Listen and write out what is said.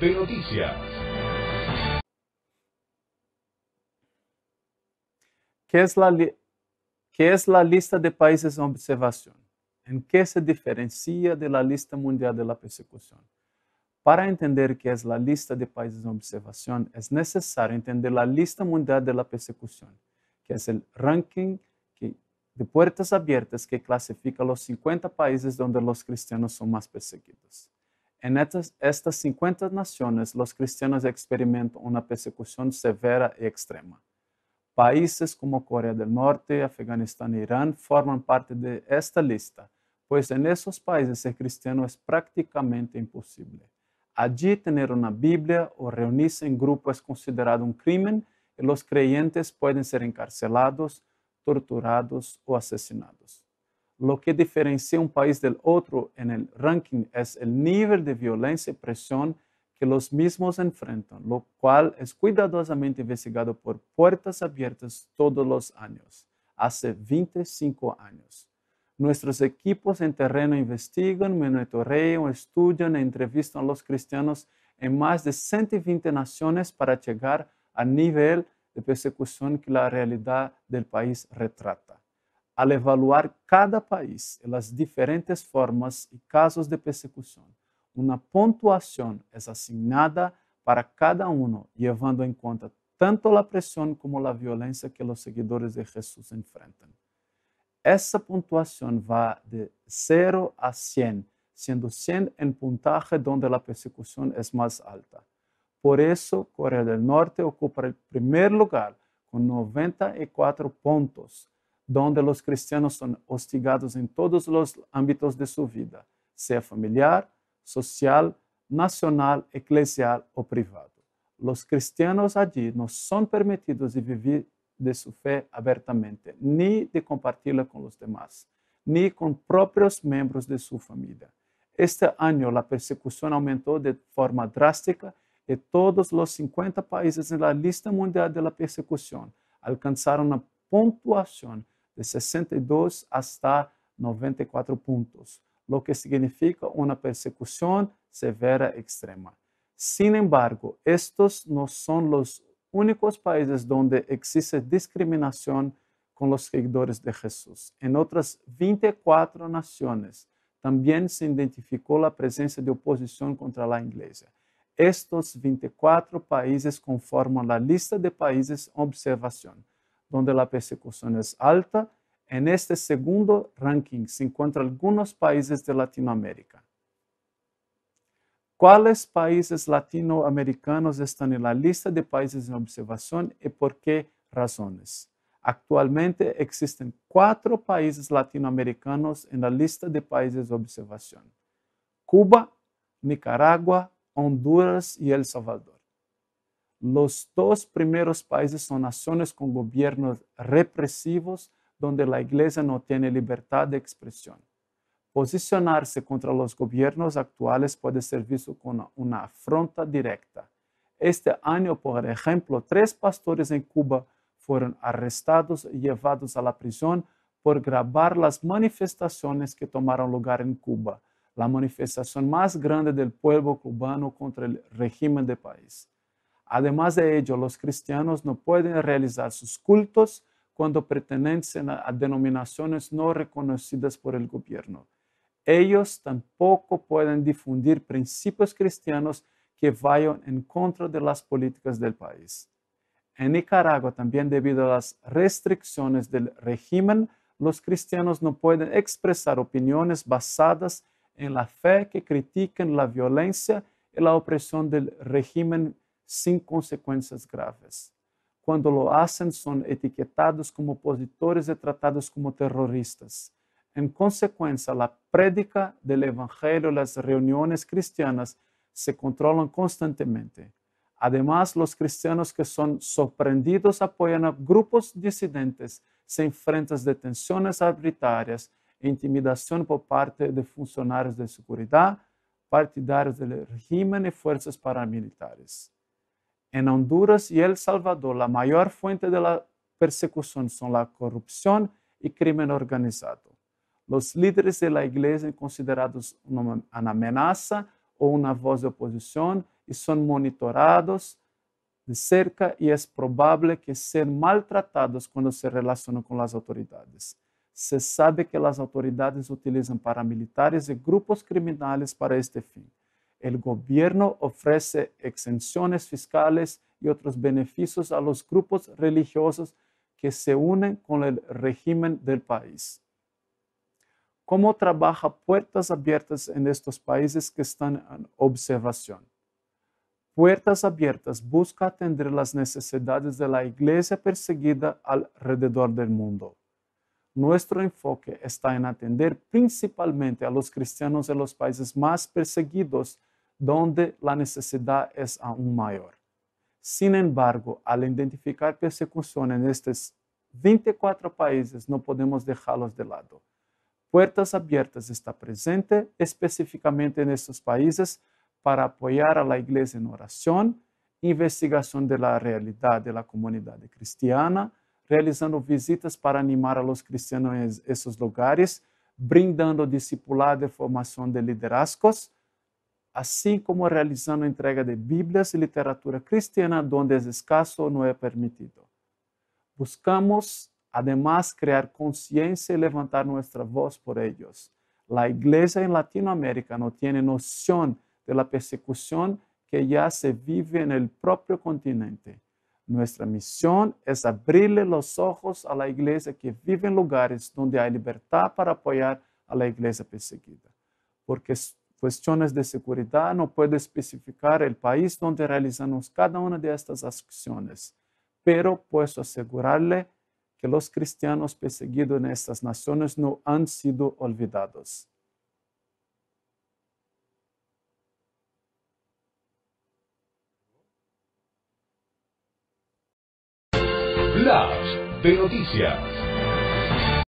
¿Qué es, la lista de países en observación? ¿En qué se diferencia de la lista mundial de la persecución? Para entender qué es la lista de países en observación, es necesario entender la lista mundial de la persecución, que es el ranking de puertas abiertas que clasifica los 50 países donde los cristianos son más perseguidos. En estas, 50 naciones, los cristianos experimentan una persecución severa y extrema. Países como Corea del Norte, Afganistán e Irán forman parte de esta lista, pues en esos países ser cristiano es prácticamente imposible. Allí tener una Biblia o reunirse en grupo es considerado un crimen y los creyentes pueden ser encarcelados, torturados o asesinados lo que diferencia un país del otro en el ranking es el nivel de violencia y presión que los mismos enfrentan, lo cual es cuidadosamente investigado por puertas abiertas todos los años, hace 25 años. Nuestros equipos en terreno investigan, monitorean, estudian e entrevistan a los cristianos en más de 120 naciones para llegar al nivel de persecución que la realidad del país retrata. al avaliar cada país e as diferentes formas e casos de persecução. Uma pontuação é asignada para cada um, levando em conta tanto a pressão como a violência que os seguidores de Jesus enfrentam. Essa pontuação vai de 0 a 100, sendo 100 em puntaje onde a persecução é mais alta. Por isso, Coreia do Norte ocupa o primeiro lugar com 94 pontos, donde los cristianos son hostigados en todos los ámbitos de su vida, sea familiar, social, nacional, eclesial o privado. Los cristianos allí no son permitidos de vivir de su fe abiertamente, ni de compartirla con los demás, ni con propios miembros de su familia. Este año la persecución aumentó de forma drástica y todos los 50 países en la lista mundial de la persecución alcanzaron una puntuación de 62 hasta 94 puntos, lo que significa una persecución severa extrema. Sin embargo, estos no son los únicos países donde existe discriminación con los seguidores de Jesús. En otras 24 naciones también se identificó la presencia de oposición contra la iglesia. Estos 24 países conforman la lista de países observación donde la persecución es alta, en este segundo ranking se encuentran algunos países de Latinoamérica. ¿Cuáles países latinoamericanos están en la lista de países de observación y por qué razones? Actualmente existen cuatro países latinoamericanos en la lista de países de observación. Cuba, Nicaragua, Honduras y El Salvador. Los dos primeros países son naciones con gobiernos represivos donde la iglesia no tiene libertad de expresión. Posicionarse contra los gobiernos actuales puede ser visto como una afronta directa. Este año, por ejemplo, tres pastores en Cuba fueron arrestados y llevados a la prisión por grabar las manifestaciones que tomaron lugar en Cuba, la manifestación más grande del pueblo cubano contra el régimen del país. Además de ello, los cristianos no pueden realizar sus cultos cuando pertenecen a, denominaciones no reconocidas por el gobierno. Ellos tampoco pueden difundir principios cristianos que vayan en contra de las políticas del país. En Nicaragua, también debido a las restricciones del régimen, los cristianos no pueden expresar opiniones basadas en la fe que critiquen la violencia y la opresión del régimen sem consequências graves. Quando lo hacen, são etiquetados como opositores e tratados como terroristas. Em consequência, a prédica do Evangelho, e as reuniões cristianas se controlam constantemente. Además, os cristianos que são surpreendidos apoiam a grupos dissidentes, se enfrentam a detenções arbitrárias e intimidação por parte de funcionários de segurança, partidários do regime e forças paramilitares. En Honduras y El Salvador, la mayor fuente de la persecución son la corrupción y crimen organizado. Los líderes de la iglesia son considerados una, amenaza o una voz de oposición y son monitorados de cerca y es probable que sean maltratados cuando se relacionan con las autoridades. Se sabe que las autoridades utilizan paramilitares y grupos criminales para este fin el gobierno ofrece exenciones fiscales y otros beneficios a los grupos religiosos que se unen con el régimen del país. ¿Cómo trabaja Puertas Abiertas en estos países que están en observación? Puertas Abiertas busca atender las necesidades de la iglesia perseguida alrededor del mundo. Nuestro enfoque está en atender principalmente a los cristianos de los países más perseguidos donde la necesidad es aún mayor. Sin embargo, al identificar persecución en estos 24 países, no podemos dejarlos de lado. Puertas Abiertas está presente específicamente en estos países para apoyar a la iglesia en oración, investigación de la realidad de la comunidad cristiana, realizando visitas para animar a los cristianos en esos lugares, brindando discipulado de formación de liderazgos, así como realizando entrega de Biblias y e literatura cristiana donde es escaso o no es permitido. Buscamos, además, crear conciencia y levantar nuestra voz por ellos. La iglesia en Latinoamérica no tiene noción de la persecución que ya se vive en el propio continente. Nuestra misión es abrirle los ojos a la iglesia que vive en lugares donde hay libertad para apoyar a la iglesia perseguida, porque cuestiones de seguridad, no puede especificar el país donde realizamos cada una de estas acciones, pero puedo asegurarle que los cristianos perseguidos en estas naciones no han sido olvidados. de